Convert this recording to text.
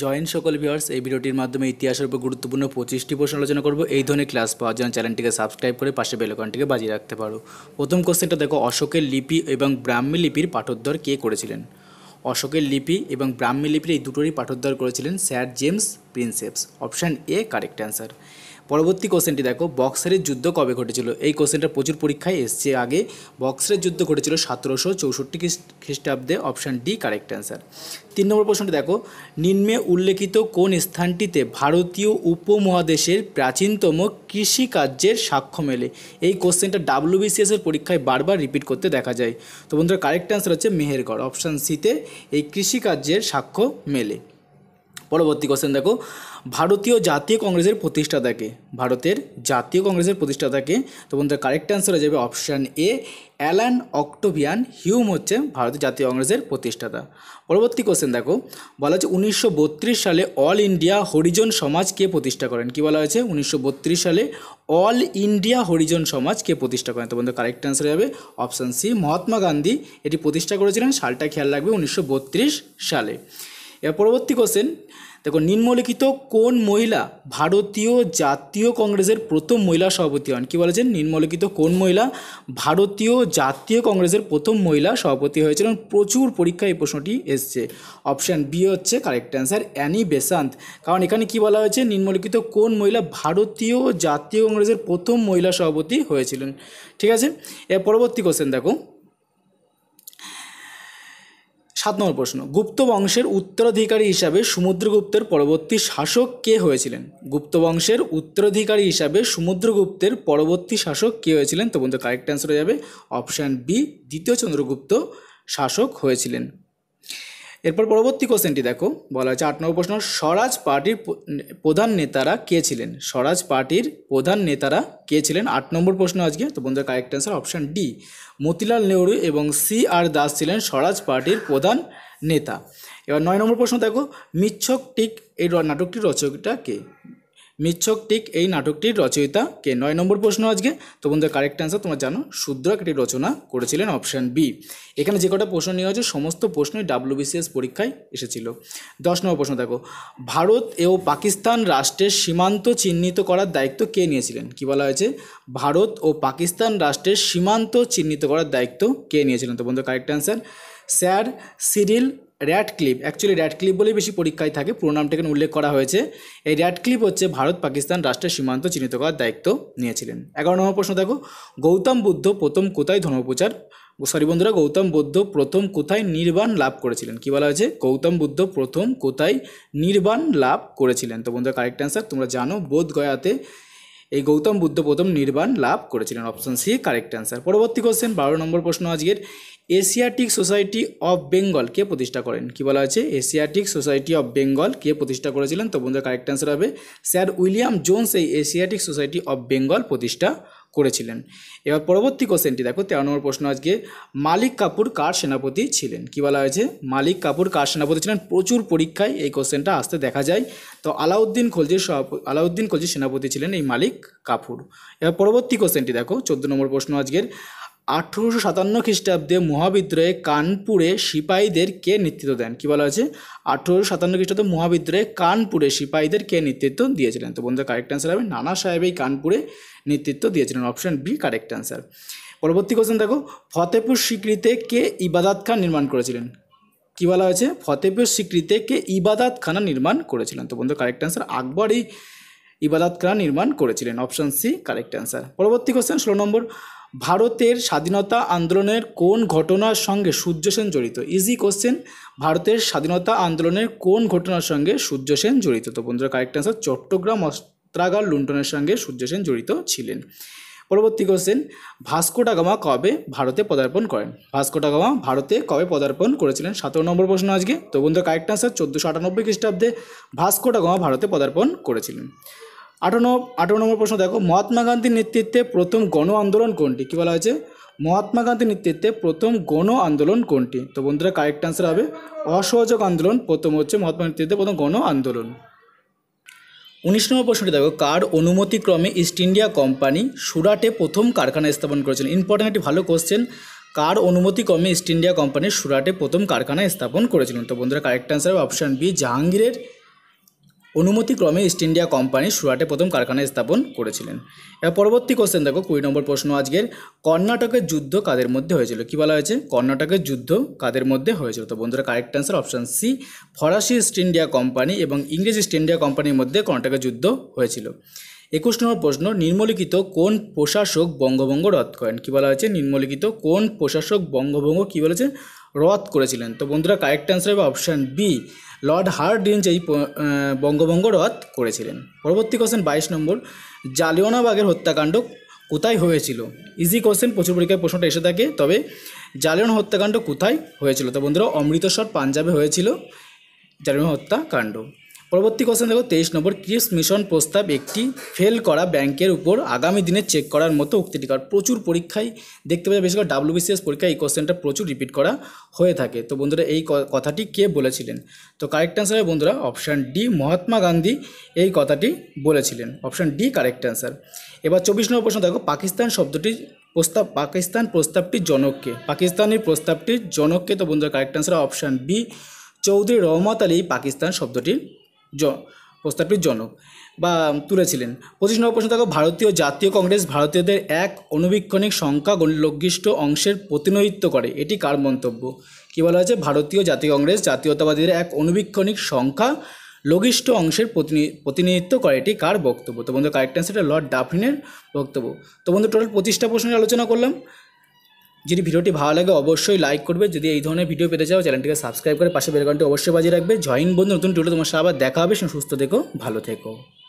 join সকল viewers এই ভিডিওটির মাধ্যমে ইতিহাসের উপর গুরুত্বপূর্ণ পঁচিশটি প্রশ্ন আলোচনা করবো এই ধরনের ক্লাস পাওয়ার জন্য চ্যানেলটিকে সাবস্ক্রাইব করে পাশে বেলকনটিকে বাজিয়ে রাখতে পারো প্রথম কোশ্চেনটা দেখো অশোকের লিপি এবং ব্রাহ্মী লিপির পাঠোদ্ধার কে করেছিলেন অশোকের লিপি এবং ব্রাহ্মী লিপির এই দুটোরই পাঠোদ্ধার করেছিলেন sir James Prinseps option A correct answer পরবর্তী কোশ্চেনটি দেখো বক্সারের যুদ্ধ কবে ঘটেছিল এই কোশ্চেনটা প্রচুর পরীক্ষায় এসছে আগে বক্সারের যুদ্ধ ঘটেছিল সতেরোশো চৌষট্টি খ্রিস্টাব্দে অপশান ডি কারেক্ট অ্যান্সার তিন নম্বর প্রশ্নটি দেখো নিম্নে উল্লেখিত কোন স্থানটিতে ভারতীয় উপমহাদেশের প্রাচীনতম কৃষিকার্যের সাক্ষ্য মেলে এই কোশ্চেনটা ডাব্লিউবিসিএসের পরীক্ষায় বারবার রিপিট করতে দেখা যায় তো বন্ধুরা কারেক্ট অ্যান্সার হচ্ছে মেহেরগড় অপশান সিতে এই কৃষিকার্যের সাক্ষ্য মেলে পরবর্তী কোশ্চেন দেখো ভারতীয় জাতীয় কংগ্রেসের প্রতিষ্ঠাতাকে ভারতের জাতীয় কংগ্রেসের প্রতিষ্ঠাতাকে তো বন্ধুরা কারেক্ট অ্যান্সার হয়ে যাবে option A Allan Octavian Hume হচ্ছে ভারতীয় জাতীয় কংগ্রেসের প্রতিষ্ঠাতা পরবর্তী কোশ্চেন দেখো বলা হচ্ছে উনিশশো সালে অল ইন্ডিয়া হরিজন সমাজ কে প্রতিষ্ঠা করেন কি বলা হয়েছে উনিশশো সালে অল ইন্ডিয়া হরিজন সমাজ কে প্রতিষ্ঠা করেন তো বন্ধু কারেক্ট অ্যান্সার যাবে অপশান সি মহাত্মা গান্ধী এটি প্রতিষ্ঠা করেছিলেন সালটা খেয়াল রাখবে উনিশশো সালে এর পরবর্তী কোশ্চেন দেখো নিম্নলিখিত কোন মহিলা ভারতীয় জাতীয় কংগ্রেসের প্রথম মহিলা সভাপতি হন কি বলেছেন নিম্নলিখিত কোন মহিলা ভারতীয় জাতীয় কংগ্রেসের প্রথম মহিলা সভাপতি হয়েছিলেন প্রচুর পরীক্ষায় এই প্রশ্নটি এসছে অপশান বি হচ্ছে কারেক্ট অ্যান্সার অ্যানি বেসান্ত কারণ এখানে কি বলা হয়েছে নিম্নলিখিত কোন মহিলা ভারতীয় জাতীয় কংগ্রেসের প্রথম মহিলা সভাপতি হয়েছিলেন ঠিক আছে এর পরবর্তী কোশ্চেন দেখো সাত নম্বর প্রশ্ন গুপ্ত বংশের উত্তরাধিকারী হিসাবে সমুদ্রগুপ্তের পরবর্তী শাসক কে হয়েছিলেন গুপ্ত বংশের উত্তরাধিকারী হিসাবে সমুদ্রগুপ্তের পরবর্তী শাসক কে হয়েছিলেন তো বন্ধু কারেক্ট অ্যান্সার হয়ে যাবে অপশান বি দ্বিতীয় চন্দ্রগুপ্ত শাসক হয়েছিলেন এরপর পরবর্তী কোশ্চেনটি দেখো বলা হয়েছে আট নম্বর প্রশ্ন স্বরাজ পার্টির প্রধান নেতারা কে ছিলেন স্বরাজ পার্টির প্রধান নেতারা কে ছিলেন আট নম্বর প্রশ্ন আজকে তো বন্ধুরা correct answer option D Motilal Nehru এবং সি আর দাস ছিলেন স্বরাজ পার্টির প্রধান নেতা এবার নয় নম্বর প্রশ্ন দেখো মিচ্ছক টিক এই নাটকটির রচকটা কে মিচ্ছক টিক এই নাটকটির রচয়িতা কে নয় নম্বর প্রশ্ন আজকে তো বন্ধু কারেক্ট অ্যান্সার তোমরা জানো শুদ্রাক এটি রচনা করেছিলেন অপশান বি এখানে যে কটা প্রশ্ন নেওয়া হয়েছে সমস্ত প্রশ্নই ডাব্লিউবিসিএস পরীক্ষায় এসেছিল দশ নম্বর প্রশ্ন দেখো ভারত ও পাকিস্তান রাষ্ট্রের সীমান্ত চিহ্নিত করার দায়িত্ব কে নিয়েছিলেন কি বলা হয়েছে ভারত ও পাকিস্তান রাষ্ট্রের সীমান্ত চিহ্নিত করার দায়িত্ব কে নিয়েছিলেন তো বন্ধু correct answer sir Cyril Radcliffe actually Radcliffe বলেই বেশি পরীক্ষায় থাকে পুরো নামটা এখানে উল্লেখ করা হয়েছে এই র‍্যাড ক্লিপ হচ্ছে ভারত পাকিস্তান রাষ্ট্রের সীমান্ত চিহ্নিত করার দায়িত্ব নিয়েছিলেন এগারো নম্বর প্রশ্ন দেখো গৌতম বুদ্ধ প্রথম কোথায় ধর্মপ্রচার সরি বন্ধুরা গৌতম বুদ্ধ প্রথম কোথায় নির্বাণ লাভ করেছিলেন কী বলা হয়েছে গৌতম বুদ্ধ প্রথম কোথায় নির্বাণ লাভ করেছিলেন তো বন্ধুরা কারেক্ট অ্যান্সার তোমরা জানো বোধগয়াতে এই গৌতম বুদ্ধ প্রথম নির্বাণ লাভ করেছিলেন অপশন সি কারেক্ট অ্যান্সার পরবর্তী কোশ্চেন বারো নম্বর প্রশ্ন আজকের এশিয়াটিক সোসাইটি অফ বেঙ্গল কে প্রতিষ্ঠা করেন কি বলা হয়েছে এশিয়াটিক সোসাইটি অফ বেঙ্গল কে প্রতিষ্ঠা করেছিলেন তো বন্ধুরা কারেক্ট অ্যান্সার হবে স্যার উইলিয়াম জোনস এই এশিয়াটিক সোসাইটি অফ বেঙ্গল প্রতিষ্ঠা করেছিলেন এবার পরবর্তী কোশ্চেনটি দেখো তেরো নম্বর প্রশ্ন আজকে মালিক কাপুর কার সেনাপতি ছিলেন কি বলা হয়েছে মালিক কাপুর কার সেনাপতি ছিলেন প্রচুর পরীক্ষায় এই কোশ্চেনটা আসতে দেখা যায় তো আলাউদ্দিন খলজির আলাউদ্দিন খলজির সেনাপতি ছিলেন এই মালিক কাপুর এবার পরবর্তী কোশ্চেনটি দেখো চোদ্দ নম্বর প্রশ্ন আজকের আঠেরোশো সাতান্ন খ্রিস্টাব্দে মহাবিদ্রোহে কানপুরে সিপাহীদের কে নেতৃত্ব দেন কী বলা হয়েছে আঠেরোশো সাতান্ন খ্রিস্টাব্দে মহাবিদ্রোহে কানপুরে সিপাহীদের কে নেতৃত্ব দিয়েছিলেন তো বন্ধুরা কারেক্ট অ্যান্সার হবে নানা এই কানপুরে নেতৃত্ব দিয়েছিলেন অপশান বি কারেক্ট অ্যান্সার পরবর্তী কোশ্চেন দেখো ফতেপুর স্বীকৃতে কে ইবাদাত খান নির্মাণ করেছিলেন কী বলা হয়েছে ফতেপুর স্বীকৃতে কে ইবাদাত খানা নির্মাণ করেছিলেন তো বন্ধু কারেক্ট অ্যান্সার আকবরই ইবাদাত খানা নির্মাণ করেছিলেন অপশান সি কারেক্ট অ্যান্সার পরবর্তী কোশ্চেন ষোলো নম্বর ভারতের স্বাধীনতা আন্দোলনের কোন ঘটনার সঙ্গে সূর্য সেন জড়িত ইজি কোশ্চেন ভারতের স্বাধীনতা আন্দোলনের কোন ঘটনার সঙ্গে সূর্য সেন জড়িত তো বন্ধুরা কারেক্ট অ্যান্সার চট্টগ্রাম অস্ত্রাগার লুণ্ঠনের সঙ্গে সূর্য সেন জড়িত ছিলেন পরবর্তী কোশ্চেন ভাস্কো ডাগামা কবে ভারতে পদার্পণ করেন ভাস্কো ডাগামা ভারতে কবে পদার্পণ করেছিলেন সতেরো নম্বর প্রশ্ন আজকে তো বন্ধুরা কারেক্ট অ্যান্সার চোদ্দোশো আটানব্বই খ্রিস্টাব্দে ভাস্কো ডাগামা ভারতে পদার্পণ করেছিলেন আঠারো আঠারো নম্বর প্রশ্ন দেখো মহাত্মা গান্ধীর নেতৃত্বে প্রথম গণ আন্দোলন কোনটি কী বলা হয়েছে মহাত্মা গান্ধীর নেতৃত্বে প্রথম গণ আন্দোলন কোনটি তো বন্ধুরা কারেক্ট অ্যান্সার হবে অসহযোগ আন্দোলন প্রথম হচ্ছে মহাত্মা নেতৃত্বে প্রথম গণ আন্দোলন উনিশ নম্বর প্রশ্নটি দেখো কার অনুমতিক্রমে ইস্ট ইন্ডিয়া কোম্পানি সুরাটে প্রথম কারখানা স্থাপন করেছিল ইম্পর্ট্যান্ট একটি ভালো কোশ্চেন কার অনুমতিক্রমে ইস্ট ইন্ডিয়া কোম্পানি সুরাটে প্রথম কারখানা স্থাপন করেছিলেন তো বন্ধুরা কারেক্ট অ্যান্সার হবে অপশান বি জাহাঙ্গীরের অনুমতিক্রমে ইস্ট ইন্ডিয়া কোম্পানি সুরাটে প্রথম কারখানা স্থাপন করেছিলেন এবার পরবর্তী কোশ্চেন দেখো কুড়ি নম্বর প্রশ্ন আজকের কর্ণাটকের যুদ্ধ কাদের মধ্যে হয়েছিল কী বলা হয়েছে কর্ণাটকের যুদ্ধ কাদের মধ্যে হয়েছিল তো বন্ধুরা কারেক্ট অ্যান্সার অপশান সি ফরাসি ইস্ট ইন্ডিয়া কোম্পানি এবং ইংরেজ ইস্ট ইন্ডিয়া কোম্পানির মধ্যে কর্ণাটকের যুদ্ধ হয়েছিল একুশ নম্বর প্রশ্ন নিম্নলিখিত কোন প্রশাসক বঙ্গভঙ্গ রদ করেন কী বলা হয়েছে নিম্নলিখিত কোন প্রশাসক বঙ্গভঙ্গ কী বলেছে রদ করেছিলেন তো বন্ধুরা কারেক্ট অ্যান্সার হবে অপশান বি লর্ড হার্ডিঞ্জ এই বঙ্গভঙ্গ রদ করেছিলেন পরবর্তী কোশ্চেন বাইশ নম্বর জালিওনাবাগের হত্যাকাণ্ড কোথায় হয়েছিল ইজি কোশ্চেন প্রচুর পরীক্ষায় প্রশ্নটা এসে থাকে তবে জালিয়ন হত্যাকাণ্ড কোথায় হয়েছিল তো বন্ধুরা অমৃতসর পাঞ্জাবে হয়েছিল জালিয়ন হত্যাকাণ্ড পরবর্তী কোশ্চেন দেখো তেইশ নম্বর ক্রিপস মিশন প্রস্তাব একটি ফেল করা ব্যাংকের উপর আগামী দিনে চেক করার মতো উক্তিটি কারণ প্রচুর পরীক্ষায় দেখতে যায় বেশি করে ডাব্লিউবিসিএস পরীক্ষায় এই কোশ্চেনটা প্রচুর রিপিট করা হয়ে থাকে তো বন্ধুরা এই কথাটি কে বলেছিলেন তো কারেক্ট অ্যান্সার বন্ধুরা অপশান ডি মহাত্মা গান্ধী এই কথাটি বলেছিলেন অপশান ডি কারেক্ট অ্যান্সার এবার চব্বিশ নম্বর প্রশ্ন দেখো পাকিস্তান শব্দটি প্রস্তাব পাকিস্তান প্রস্তাবটির জনককে পাকিস্তানের প্রস্তাবটির জনককে তো বন্ধুরা correct answer option B Chaudhary Rahmat Ali Pakistan শব্দটির জ প্রস্তাবটির জনক বা তুলেছিলেন পঁচিশ নম্বর প্রশ্ন থাকো ভারতীয় জাতীয় কংগ্রেস ভারতীয়দের এক অনুবীক্ষণিক সংখ্যা লঘিষ্ঠ অংশের প্রতিনিধিত্ব করে এটি কার মন্তব্য কী বলা হয়েছে ভারতীয় জাতীয় কংগ্রেস জাতীয়তাবাদীদের এক অনুবীক্ষণিক সংখ্যা লঘিষ্ঠ অংশের প্রতিনিধিত্ব করে এটি কার বক্তব্য তো বন্ধু কারেক্ট অ্যান্সারটা লর্ড ডাফিনের বক্তব্য তো বন্ধু টোটাল পঁচিশটা প্রশ্নের আলোচনা করলাম যদি ভিডিওটি ভালো লাগে অবশ্যই লাইক করবে যদি এই ধরনের ভিডিও পেতে চাও চ্যানেলটিকে সাবস্ক্রাইব করে পাশে বেলকনটি অবশ্যই বাজিয়ে রাখবে জয়েন বন্ধু নতুন টুলে তোমার সাথে আবার দেখা হবে সুস্থ থেকো ভালো থেকো